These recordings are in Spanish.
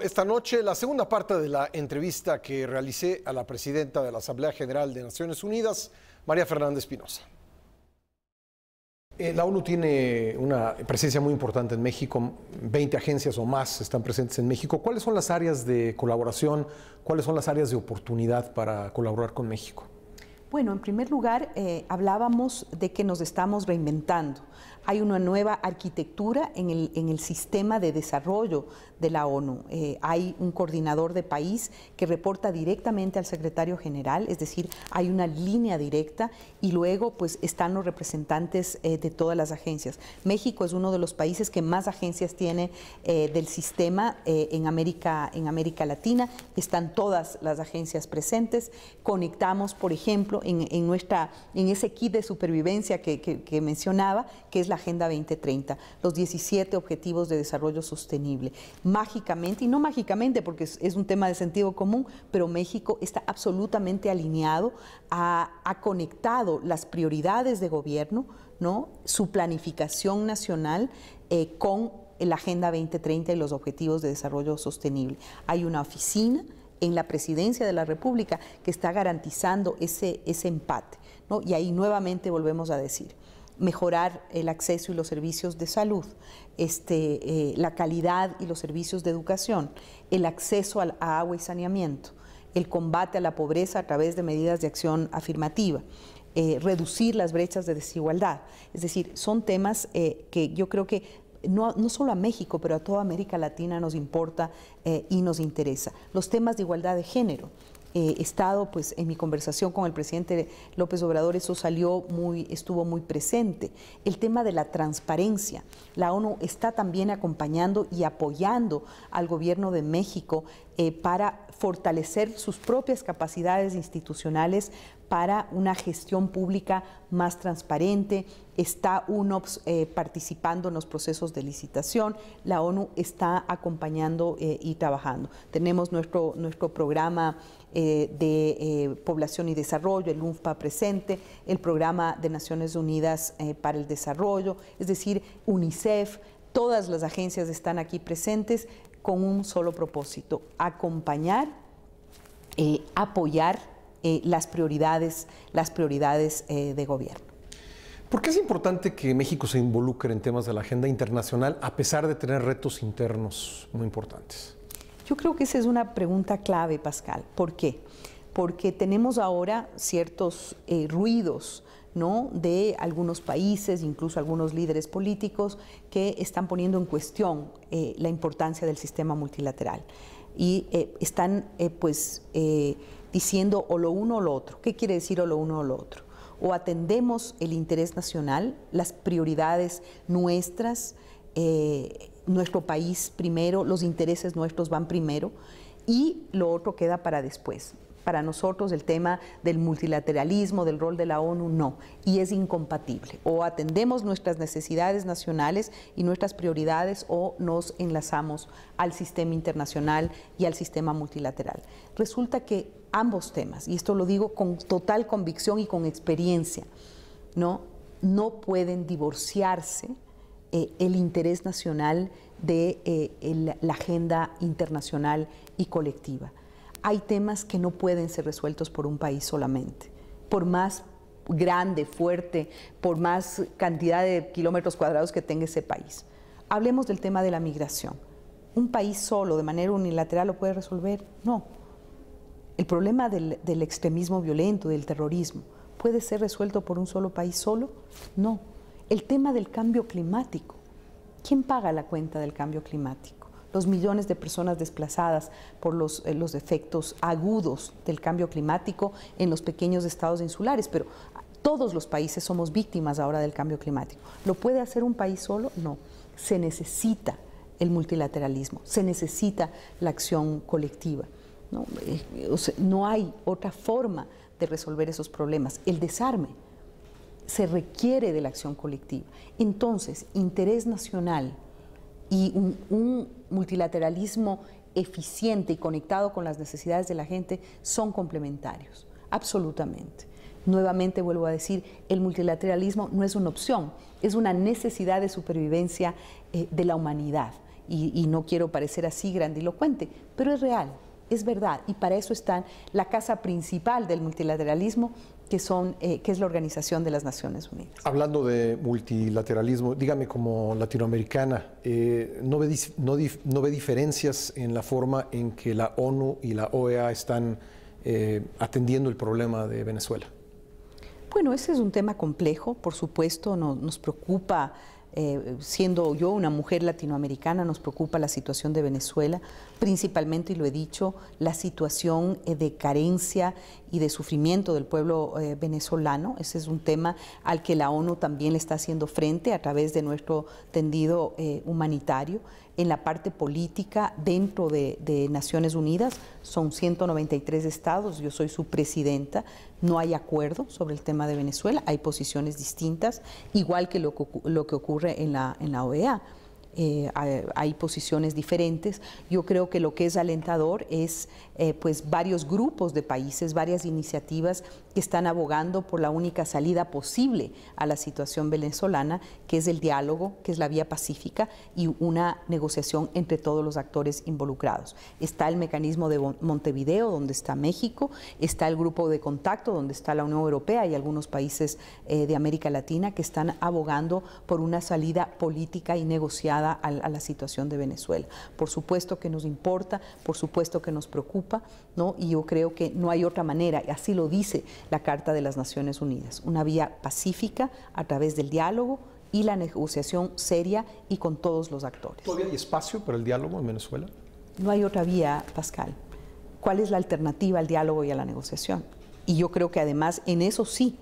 Esta noche la segunda parte de la entrevista que realicé a la presidenta de la Asamblea General de Naciones Unidas, María Fernanda Espinosa. Eh, la ONU tiene una presencia muy importante en México, 20 agencias o más están presentes en México. ¿Cuáles son las áreas de colaboración? ¿Cuáles son las áreas de oportunidad para colaborar con México? Bueno, en primer lugar, eh, hablábamos de que nos estamos reinventando hay una nueva arquitectura en el, sistema de desarrollo de la ONU. Eh, hay un coordinador de país que reporta directamente al secretario general, es decir, hay una línea directa y luego pues están los representantes eh, de todas las agencias. México es uno de los países que más agencias tiene eh, del sistema en, América, en América Latina, están todas las agencias presentes, conectamos por ejemplo en, nuestra, en ese kit de supervivencia que mencionaba, que es la Agenda 2030, los 17 Objetivos de Desarrollo Sostenible. Mágicamente, y no mágicamente porque es, un tema de sentido común, pero México está absolutamente alineado, ha, conectado las prioridades de gobierno, ¿no? su planificación nacional eh, con la Agenda 2030 y los Objetivos de Desarrollo Sostenible. Hay una oficina en la presidencia de la República que está garantizando ese, empate. Y ahí nuevamente volvemos a decir, mejorar el acceso y los servicios de salud, este, eh, la calidad y los servicios de educación, el acceso al, a agua y saneamiento, el combate a la pobreza a través de medidas de acción afirmativa. Eh, reducir las brechas de desigualdad. Es decir, son temas eh, que yo creo que no, no, solo a México, pero a toda América Latina nos importa y nos interesa. Los temas de igualdad de género. Eh, estado, pues en mi conversación con el presidente López Obrador eso salió muy, estuvo muy presente. El tema de la transparencia. La ONU está también acompañando y apoyando al gobierno de México eh, para fortalecer sus propias capacidades institucionales para una gestión pública más transparente. Está UNOPS eh, participando en los procesos de licitación, la ONU está acompañando eh, y trabajando. Tenemos nuestro, nuestro programa de población y desarrollo, el UNFPA presente, el programa de Naciones Unidas para el Desarrollo, es decir, UNICEF, todas las agencias están aquí presentes con un solo propósito, acompañar, eh, apoyar eh, las prioridades, las prioridades eh, de gobierno. ¿Por qué es importante que México se involucre en temas de la agenda internacional a pesar de tener retos internos muy importantes? Yo creo que esa es una pregunta clave, Pascal. ¿Por qué? Porque tenemos ahora ciertos ruidos ¿no? de algunos países, incluso algunos líderes políticos, que están poniendo en cuestión eh, la importancia del sistema multilateral y eh, están eh, pues diciendo o lo uno o lo otro. ¿Qué quiere decir o lo uno o lo otro? O atendemos el interés nacional, las prioridades nuestras, nuestro país primero, los intereses nuestros van primero y lo otro queda para después para nosotros el tema del multilateralismo, del rol de la ONU, no, y es incompatible. O atendemos nuestras necesidades nacionales y nuestras prioridades o nos enlazamos al sistema internacional y al sistema multilateral. Resulta que ambos temas, y esto lo digo con total convicción y con experiencia, no, pueden divorciarse eh, el interés nacional de eh, la agenda internacional y colectiva hay temas que no pueden ser resueltos por un país solamente, por más grande, fuerte, por más cantidad de kilómetros cuadrados que tenga ese país. Hablemos del tema de la migración. ¿Un país solo, de manera unilateral, lo puede resolver? No. El problema del, extremismo violento, del terrorismo, ¿puede ser resuelto por un solo país solo? No. El tema del cambio climático. ¿Quién paga la cuenta del cambio climático? millones de personas desplazadas por los, eh, los efectos agudos del cambio climático en los pequeños estados insulares, pero todos los países somos víctimas ahora del cambio climático. ¿Lo puede hacer un país solo? No. Se necesita el multilateralismo, se necesita la acción colectiva. No, eh, no hay otra forma de resolver esos problemas. El desarme se requiere de la acción colectiva. Entonces, interés nacional y un, multilateralismo eficiente y conectado con las necesidades de la gente son complementarios, absolutamente. Nuevamente vuelvo a decir, el multilateralismo no es una opción, es una necesidad de supervivencia eh, de la humanidad. Y, y, no quiero parecer así grandilocuente, pero es real, es verdad. Y para eso está la casa principal del multilateralismo, que, son, eh, es la Organización de las Naciones Unidas. Hablando de multilateralismo, dígame como latinoamericana, eh, ¿no, ve, no, ve diferencias en la forma en que la ONU y la OEA están eh, atendiendo el problema de Venezuela? Bueno, ese es un tema complejo, por supuesto, nos preocupa. siendo yo una mujer latinoamericana, nos preocupa la situación de Venezuela, principalmente, y lo he dicho, la situación de carencia y de sufrimiento del pueblo eh, venezolano. Ese es un tema al que la ONU también le está haciendo frente a través de nuestro tendido eh, humanitario. En la parte política, dentro de, Naciones Unidas, son 193 estados, yo soy su presidenta, no hay acuerdo sobre el tema de Venezuela, hay posiciones distintas, igual que lo que, lo que ocurre la, en la OEA. Eh, hay, posiciones diferentes. Yo creo que lo que es alentador es eh, pues varios grupos de países, varias iniciativas que están abogando por la única salida posible a la situación venezolana, que es el diálogo, que es la vía pacífica y una negociación entre todos los actores involucrados. Está el mecanismo de Montevideo, donde está México, está el grupo de contacto, donde está la Unión Europea y algunos países eh, de América Latina que están abogando por una salida política y negociada a, la situación de Venezuela. Por supuesto que nos importa, por supuesto que nos preocupa, ¿no? y yo creo que no hay otra manera, y así lo dice la Carta de las Naciones Unidas, una vía pacífica a través del diálogo y la negociación seria y con todos los actores. ¿Todavía hay espacio para el diálogo en Venezuela? No hay otra vía, Pascal. ¿Cuál es la alternativa al diálogo y a la negociación? Y yo creo que además en eso sí,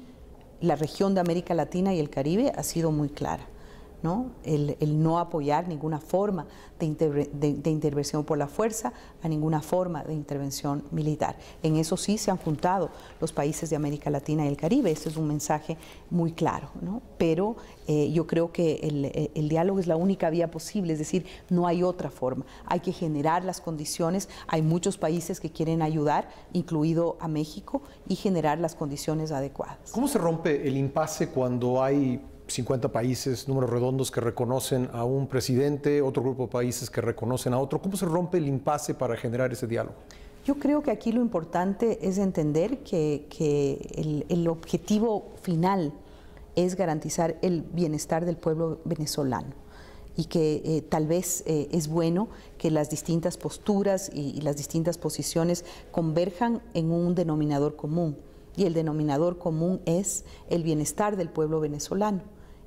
la región de América Latina y el Caribe ha sido muy clara. El, no apoyar ninguna forma de, intervención por la fuerza, a ninguna forma de intervención militar. En eso sí se han juntado los países de América Latina y el Caribe, Este es un mensaje muy claro, pero eh, yo creo que el, el, diálogo es la única vía posible, es decir, no hay otra forma, hay que generar las condiciones, hay muchos países que quieren ayudar, incluido a México, y generar las condiciones adecuadas. ¿Cómo se rompe el impasse cuando hay 50 países, números redondos, que reconocen a un presidente, otro grupo de países que reconocen a otro. ¿Cómo se rompe el impasse para generar ese diálogo? Yo creo que aquí lo importante es entender que, el, objetivo final es garantizar el bienestar del pueblo venezolano y que eh, tal vez eh, es bueno que las distintas posturas y las distintas posiciones converjan en un denominador común. Y el denominador común es el bienestar del pueblo venezolano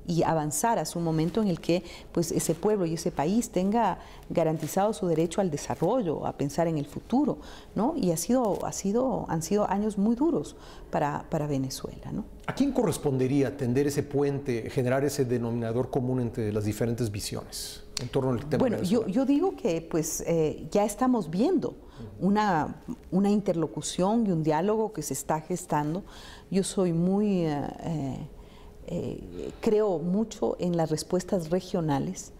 y avanzar a su momento en el que pues, ese pueblo y ese país tenga garantizado su derecho al desarrollo, a pensar en el futuro. ¿no? Y ha sido, ha sido, han sido años muy duros para, para Venezuela. ¿no? ¿A quién correspondería tender ese puente, generar ese denominador común entre las diferentes visiones? En torno al tema bueno, yo, yo, digo que pues eh, ya estamos viendo una, una interlocución y un diálogo que se está gestando. Yo soy muy eh, eh, eh, creo mucho en las respuestas regionales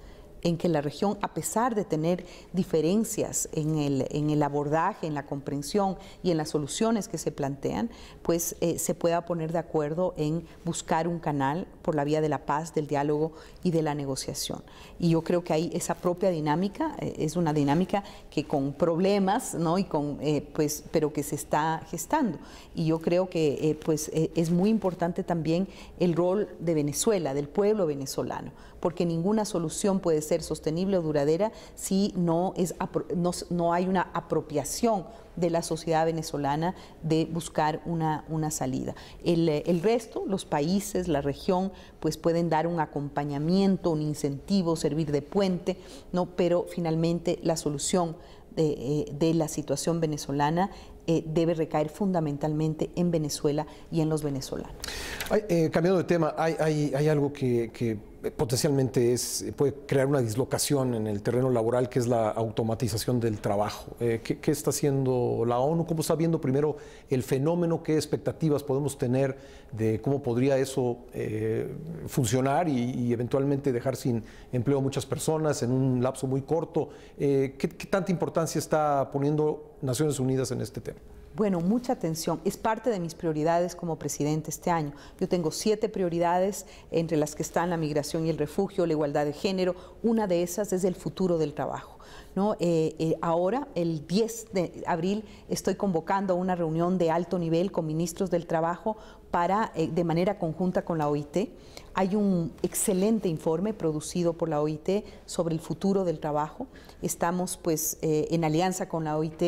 en que la región, a pesar de tener diferencias en el, en el abordaje, en la comprensión y en las soluciones que se plantean, pues eh, se pueda poner de acuerdo en buscar un canal por la vía de la paz, del diálogo y de la negociación. Y yo creo que hay esa propia dinámica eh, es una dinámica que con problemas, ¿no? Y con, eh, pues, pero que se está gestando. Y yo creo que pues, es muy importante también el rol de Venezuela, del pueblo venezolano, porque ninguna solución puede ser ser sostenible o duradera si no, es, no, hay una apropiación de la sociedad venezolana de buscar una, una salida. El, eh, el, resto, los países, la región, pues pueden dar un acompañamiento, un incentivo, servir de puente, ¿no? pero finalmente la solución de, eh, la situación venezolana eh, debe recaer fundamentalmente en Venezuela y en los venezolanos. cambiando de tema, hay, hay, hay algo que eh, potencialmente es, eh, puede crear una dislocación en el terreno laboral que es la automatización del trabajo. Eh, ¿qué, está haciendo la ONU? ¿Cómo está viendo primero el fenómeno? ¿Qué expectativas podemos tener de cómo podría eso funcionar y, eventualmente dejar sin empleo a muchas personas en un lapso muy corto? ¿qué, ¿Qué tanta importancia está poniendo Naciones Unidas en este tema? Bueno, mucha atención. Es parte de mis prioridades como presidente este año. Yo tengo siete prioridades, entre las que están la migración y el refugio, la igualdad de género. Una de esas es el futuro del trabajo. Eh, eh, ahora, el 10 de abril, estoy convocando una reunión de alto nivel con ministros del trabajo para, eh, de manera conjunta con la OIT hay un excelente informe producido por la OIT sobre el futuro del trabajo. Estamos pues eh, en alianza con la OIT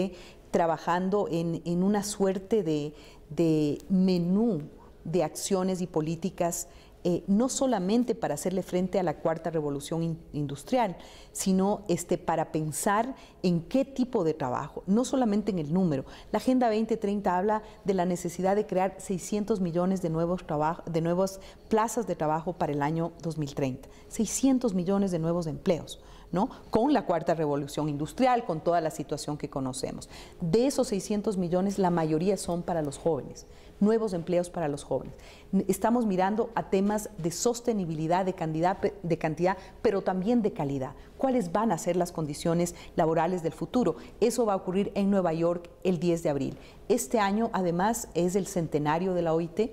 trabajando en, una suerte de, de menú de acciones y políticas eh, no solamente para hacerle frente a la cuarta revolución industrial, sino este, para pensar en qué tipo de trabajo, no solamente en el número. La Agenda 2030 habla de la necesidad de crear 600 millones de, nuevos de nuevas plazas de trabajo para el año 2030, 600 millones de nuevos empleos. ¿no? con la cuarta revolución industrial, con toda la situación que conocemos. De esos 600 millones, la mayoría son para los jóvenes, nuevos empleos para los jóvenes. Estamos mirando a temas de sostenibilidad, de cantidad, de cantidad, pero también de calidad. ¿Cuáles van a ser las condiciones laborales del futuro? Eso va a ocurrir en Nueva York el 10 de abril. Este año, además, es el centenario de la OIT. Eh,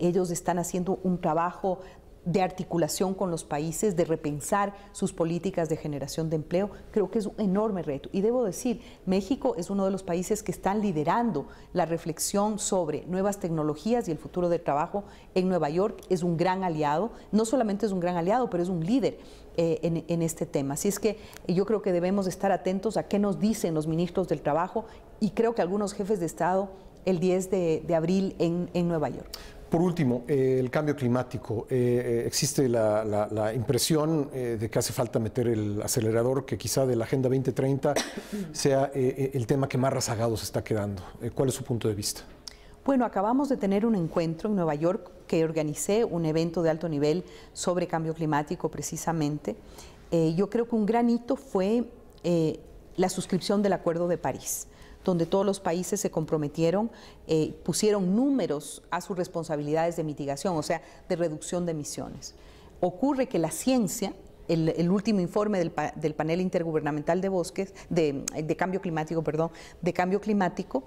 ellos están haciendo un trabajo de articulación con los países, de repensar sus políticas de generación de empleo, creo que es un enorme reto. Y debo decir, México es uno de los países que están liderando la reflexión sobre nuevas tecnologías y el futuro del trabajo en Nueva York. Es un gran aliado, no solamente es un gran aliado, pero es un líder eh, en, este tema. Así es que yo creo que debemos estar atentos a qué nos dicen los ministros del trabajo y creo que algunos jefes de Estado el 10 de, abril en, Nueva York. Por último, eh, el cambio climático. Eh, eh, existe la, impresión de que hace falta meter el acelerador, que quizá de la Agenda 2030 sea el tema que más rezagado se está quedando. ¿Cuál es su punto de vista? Bueno, acabamos de tener un encuentro en Nueva York que organicé, un evento de alto nivel sobre cambio climático precisamente. yo creo que un gran hito fue la suscripción del Acuerdo de París donde todos los países se comprometieron, eh, pusieron números a sus responsabilidades de mitigación, o sea, de reducción de emisiones. Ocurre que la ciencia, el, último informe del, panel intergubernamental de bosques, de, cambio climático, perdón, de cambio climático,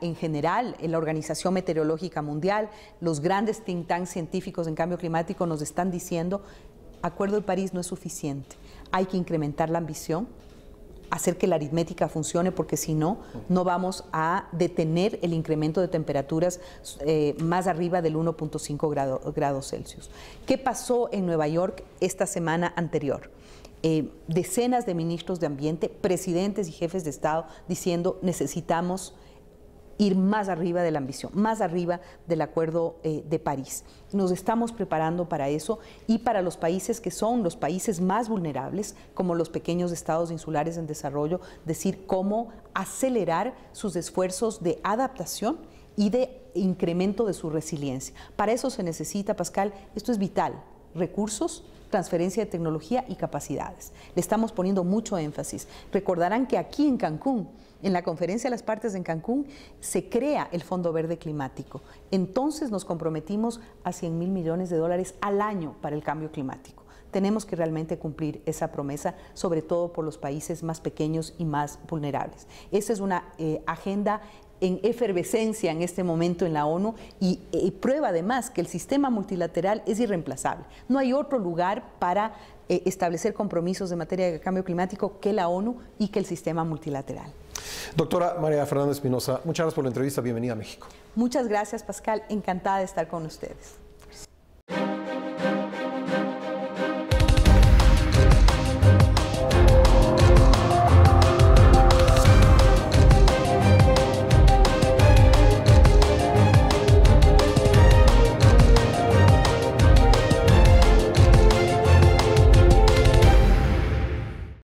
en general, la Organización Meteorológica Mundial, los grandes think tanks científicos en cambio climático nos están diciendo, Acuerdo de París no es suficiente, hay que incrementar la ambición, hacer que la aritmética funcione, porque si no, no vamos a detener el incremento de temperaturas eh, más arriba del 1.5 grados Celsius. ¿Qué pasó en Nueva York esta semana anterior? Eh, decenas de ministros de Ambiente, presidentes y jefes de Estado diciendo necesitamos ir más arriba de la ambición, más arriba del Acuerdo eh, de París. Nos estamos preparando para eso y para los países que son los países más vulnerables, como los pequeños estados insulares en desarrollo, decir cómo acelerar sus esfuerzos de adaptación y de incremento de su resiliencia. Para eso se necesita, Pascal, esto es vital, recursos, transferencia de tecnología y capacidades. Le estamos poniendo mucho énfasis. Recordarán que aquí en Cancún, en la conferencia de las partes en Cancún, se crea el Fondo Verde Climático. Entonces nos comprometimos a 100 mil millones de dólares al año para el cambio climático. Tenemos que realmente cumplir esa promesa, sobre todo por los países más pequeños y más vulnerables. Esa es una eh, agenda en efervescencia en este momento en la ONU eh, y, prueba además que el sistema multilateral es irreemplazable. No hay otro lugar para eh, establecer compromisos de materia de cambio climático que la ONU y que el sistema multilateral. Doctora María Fernanda Espinosa, muchas gracias por la entrevista. Bienvenida a México. Muchas gracias, Pascal. Encantada de estar con ustedes.